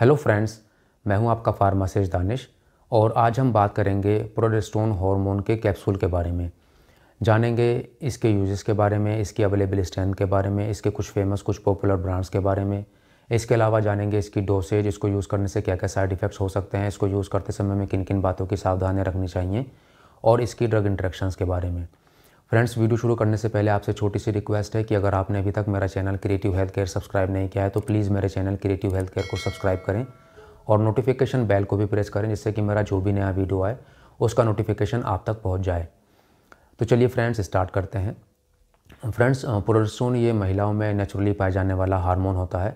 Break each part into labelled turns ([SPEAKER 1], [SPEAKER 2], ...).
[SPEAKER 1] hello friends मैं हूं आपका फार्मासिस्ट दानिश और आज हम बात करेंगे प्रोडेस्टोन हार्मोन के कैप्सूल के बारे में जानेंगे इसके यूजेस के बारे में इसकी अवेलेबल स्ट्रेंथ के बारे में इसके कुछ फेमस कुछ पॉपुलर ब्रांड्स के बारे में इसके अलावा जानेंगे इसकी डोसेज इसको यूज़ करने से क्या क्या साइड इफ़ेक्ट्स हो सकते हैं इसको यूज़ करते समय में किन किन बातों की सावधानियाँ रखनी चाहिए और इसकी ड्रग इंट्रैक्शन के बारे में फ्रेंड्स वीडियो शुरू करने से पहले आपसे छोटी सी रिक्वेस्ट है कि अगर आपने अभी तक मेरा channel creative health care subscribe नहीं किया है तो प्लीज़ मेरे चैनल क्रिएटिव हेल्थ केयर को सब्सक्राइब करें और नोटिफिकेशन बेल को भी प्रेस करें जिससे कि मेरा जो भी नया वीडियो आए उसका नोटिफिकेशन आप तक पहुँच जाए तो चलिए फ्रेंड्स स्टार्ट करते हैं फ्रेंड्स प्रोस्टोन ये महिलाओं में नेचुरली पाए जाने वाला हार्मोन होता है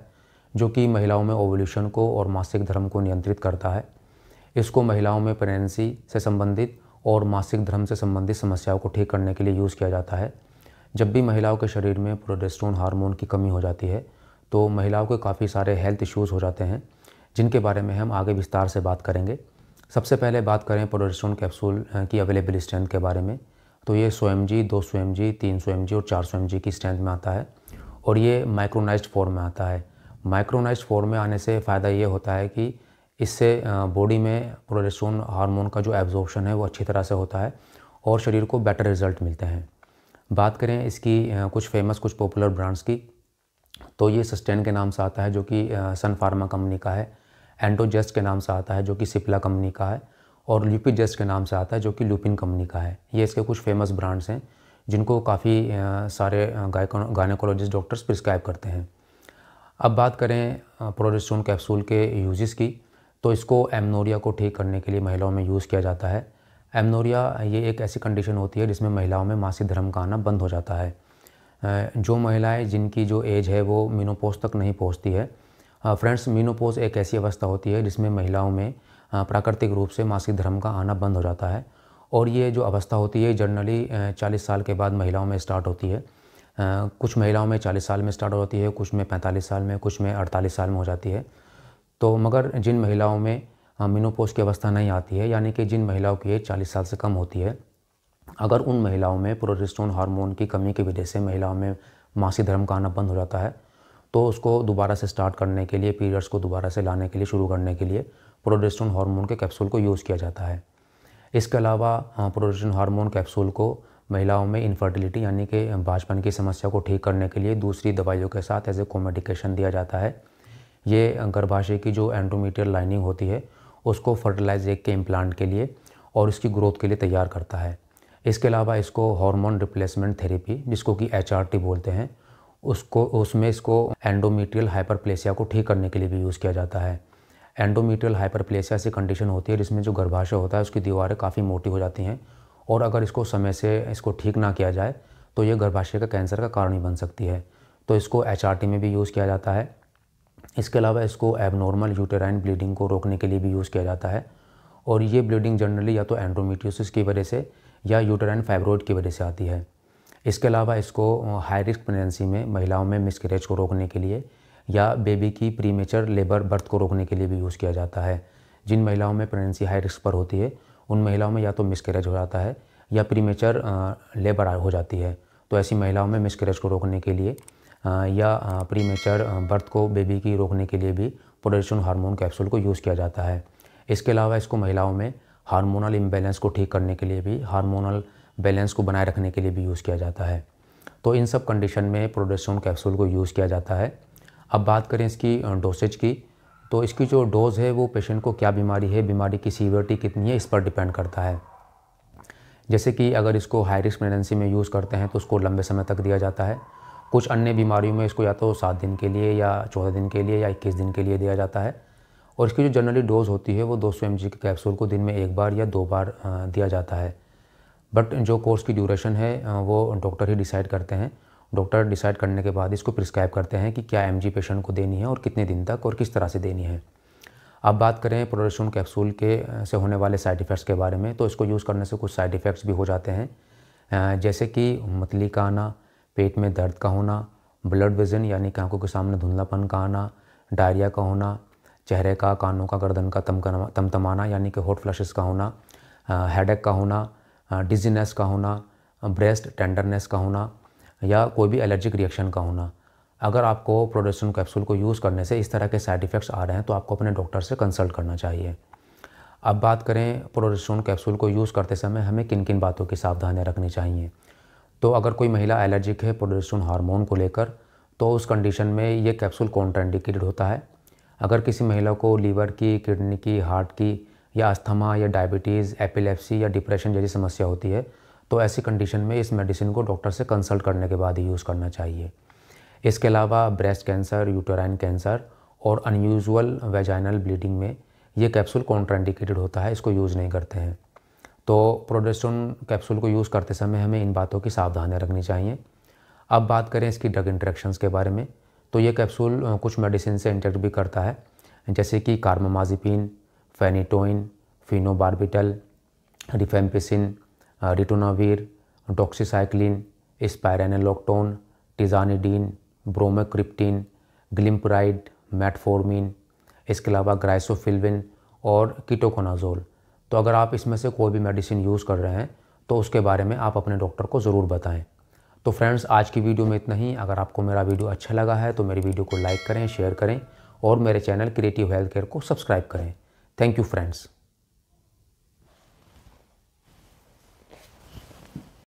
[SPEAKER 1] जो कि महिलाओं में ओवल्यूशन को और मासिक धर्म को नियंत्रित करता है इसको महिलाओं में प्रेगनेंसी से संबंधित और मासिक धर्म से संबंधित समस्याओं को ठीक करने के लिए यूज़ किया जाता है जब भी महिलाओं के शरीर में प्रोडेस्ट्रोन हार्मोन की कमी हो जाती है तो महिलाओं के काफ़ी सारे हेल्थ इश्यूज़ हो जाते हैं जिनके बारे में हम आगे विस्तार से बात करेंगे सबसे पहले बात करें प्रोडेस्ट्रोन कैप्सूल की अवेलेबल स्ट्रेंथ के बारे में तो ये सौ एम जी दो सौ एम जी तीन सौ एम जी और चार सौ एम जी की स्ट्रेंथ में आता है और ये माइक्रोनाइज्ड फॉर्म में आता है माइक्रोनाइज्ड फॉर्म में आने से फ़ायदा ये होता है कि इससे बॉडी में प्रोजेस्ट्रोन हार्मोन का जो एब्जॉर्बन है वो अच्छी तरह से होता है और शरीर को बेटर रिजल्ट मिलते हैं बात करें इसकी कुछ फेमस कुछ पॉपुलर ब्रांड्स की तो ये सस्टेन के नाम से आता है जो कि सन फार्मा कंपनी का है एंटोजेस्ट के नाम से आता है जो कि सिप्ला कंपनी का है और ल्यूपीजेस्ट के नाम से आता है जो कि लुपिन कंपनी का है ये इसके कुछ फेमस ब्रांड्स हैं जिनको काफ़ी सारे गायनोकोलॉजिस्ट डॉक्टर्स प्रिस्क्राइब करते हैं अब बात करें प्रोजेस्ट्रोन कैप्सूल के यूजेस की तो इसको एमनोरिया को ठीक करने के लिए महिलाओं में यूज़ किया जाता है एमनोरिया ये एक ऐसी कंडीशन होती है जिसमें महिलाओं में मासिक धर्म का आना बंद हो जाता है जो महिलाएं जिनकी जो एज है वो मीनोपोज तक नहीं पहुंचती है फ्रेंड्स मीनोपोज एक ऐसी अवस्था होती है जिसमें महिलाओं में प्राकृतिक रूप से मासिक धर्म का आना बंद हो जाता है और ये जो अवस्था होती है जनरली चालीस साल के बाद महिलाओं में स्टार्ट होती है कुछ महिलाओं में चालीस साल में स्टार्ट हो जाती है कुछ में पैंतालीस साल में कुछ में अड़तालीस साल में हो जाती है तो मगर जिन महिलाओं में हाँ, मीनोपोज की अवस्था नहीं आती है यानी कि जिन महिलाओं की एज चालीस साल से कम होती है अगर उन महिलाओं में प्रोजेस्टोन हार्मोन की कमी की वजह से महिलाओं में मासी धर्म का आना बंद हो जाता है तो उसको दोबारा से स्टार्ट करने के लिए पीरियड्स को दोबारा से लाने के लिए शुरू करने के लिए प्रोजेस्ट्रोन हार्मोन के कैप्सूल को यूज़ किया जाता है इसके अलावा हाँ, प्रोजेस्ट्रोन हार्मोन कैप्सूल को महिलाओं में इनफर्टिलिटी यानी कि बाजपन की समस्या को ठीक करने के लिए दूसरी दवाइयों के साथ एज ए कोमेडिकेशन दिया जाता है ये गर्भाशय की जो एंड्रोमीटर लाइनिंग होती है उसको फर्टिलाइज एक के इम्प्लांट के लिए और इसकी ग्रोथ के लिए तैयार करता है इसके अलावा इसको हार्मोन रिप्लेसमेंट थेरेपी जिसको कि एच बोलते हैं उसको उसमें इसको एंडोमीट्रियल हाइपरप्लेसिया को ठीक करने के लिए भी यूज़ किया जाता है एंडोमीट्रियल हाइपरप्लेसिया ऐसी कंडीशन होती है जिसमें जो गर्भाशय होता है उसकी दीवारें काफ़ी मोटी हो जाती हैं और अगर इसको समय से इसको ठीक ना किया जाए तो ये गर्भाशय का कैंसर का कारण ही बन सकती है तो इसको एच में भी यूज़ किया जाता है इसके अलावा इसको एबनॉर्मल यूटेराइन ब्लीडिंग को रोकने के लिए भी यूज़ किया जाता है और ये ब्लीडिंग जनरली या तो एंड्रोमीटियोसिस की वजह से या यूटेराइन फाइब्रॉइड की वजह से आती है इसके अलावा इसको हाई रिस्क प्रेगनेंसी में महिलाओं में मिसकरेज को रोकने के लिए या बेबी की प्रीमेचर लेबर बर्थ को रोकने के लिए भी यूज़ किया जाता है जिन महिलाओं में प्रेगनेंसी हाई रिस्क पर होती है उन महिलाओं में या तो मिसकरेज हो जाता है या प्रीमेचर लेबर हो जाती है तो ऐसी महिलाओं में मिसकरेज को रोकने के लिए या प्री मेचर बर्थ को बेबी की रोकने के लिए भी प्रोडक्शन हार्मोन कैप्सूल को यूज़ किया जाता है इसके अलावा इसको महिलाओं में हार्मोनल इम्बेलेंस को ठीक करने के लिए भी हार्मोनल बैलेंस को बनाए रखने के लिए भी यूज़ किया जाता है तो इन सब कंडीशन में प्रोडक्शन कैप्सूल को यूज़ किया जाता है अब बात करें इसकी डोसेज की तो इसकी जो डोज़ है वो पेशेंट को क्या बीमारी है बीमारी की सीवियरिटी कितनी है इस पर डिपेंड करता है जैसे कि अगर इसको हाई रिस्क प्रेगनेंसी में यूज़ करते हैं तो उसको लंबे समय तक दिया जाता है कुछ अन्य बीमारियों में इसको या तो सात दिन के लिए या चौदह दिन के लिए या इक्कीस दिन के लिए दिया जाता है और इसकी जो जनरली डोज होती है वो दो सौ एम के कैप्सूल को दिन में एक बार या दो बार दिया जाता है बट जो कोर्स की ड्यूरेशन है वो डॉक्टर ही डिसाइड करते हैं डॉक्टर डिसाइड करने के बाद इसको प्रिस्क्राइब करते हैं कि क्या एम पेशेंट को देनी है और कितने दिन तक और किस तरह से देनी है अब बात करें प्रोडक्शन कैप्सूल के से होने वाले साइड इफ़ेक्ट्स के बारे में तो इसको यूज़ करने से कुछ साइड इफ़ेक्ट्स भी हो जाते हैं जैसे कि मतली का आना पेट में दर्द का होना ब्लड विजन यानी कि आंखों के सामने धुंधलापन का आना डायरिया का होना चेहरे का कानों का गर्दन का तम तमतमाना यानी कि हॉट फ्लशेस का होना हेडेक का होना डिजीनेस का होना ब्रेस्ट टेंडरनेस का होना या कोई भी एलर्जिक रिएक्शन का होना अगर आपको प्रोडक्शन कैप्सूल को यूज़ करने से इस तरह के साइड इफ़ेक्ट्स आ रहे हैं तो आपको अपने डॉक्टर से कंसल्ट करना चाहिए अब बात करें प्रोडक्शन कैप्सूल को यूज़ करते समय हमें किन किन बातों की सावधानियाँ रखनी चाहिए तो अगर कोई महिला एलर्जिक है प्रोजेस्ट्रोन हार्मोन को लेकर तो उस कंडीशन में ये कैप्सूल कॉन्ट्राइंडिकेटेड होता है अगर किसी महिला को लीवर की किडनी की हार्ट की या अस्थमा या डायबिटीज़ एपिलेप्सी या डिप्रेशन जैसी समस्या होती है तो ऐसी कंडीशन में इस मेडिसिन को डॉक्टर से कंसल्ट करने के बाद ही यूज़ करना चाहिए इसके अलावा ब्रेस्ट कैंसर यूटराइन कैंसर और अनयूजल वेजाइनल ब्लीडिंग में ये कैप्सूल कॉन्ट्राइंडिकेटेड होता है इसको यूज़ नहीं करते हैं तो प्रोडेस्टोन कैप्सूल को यूज़ करते समय हमें इन बातों की सावधानियाँ रखनी चाहिए अब बात करें इसकी ड्रग इंट्रैक्शंस के बारे में तो ये कैप्सूल कुछ मेडिसिन से इंटरेक्ट भी करता है जैसे कि carbamazepine phenytoin phenobarbital rifampicin ritonavir doxycycline spironolactone tizanidine bromocriptine glimepiride metformin इसके अलावा ग्राइसोफिल्विन और कीटोकोनाजोल तो अगर आप इसमें से कोई भी मेडिसिन यूज़ कर रहे हैं तो उसके बारे में आप अपने डॉक्टर को ज़रूर बताएं तो फ्रेंड्स आज की वीडियो में इतना ही अगर आपको मेरा वीडियो अच्छा लगा है तो मेरी वीडियो को लाइक करें शेयर करें और मेरे चैनल क्रिएटिव हेल्थ केयर को सब्सक्राइब करें थैंक यू फ्रेंड्स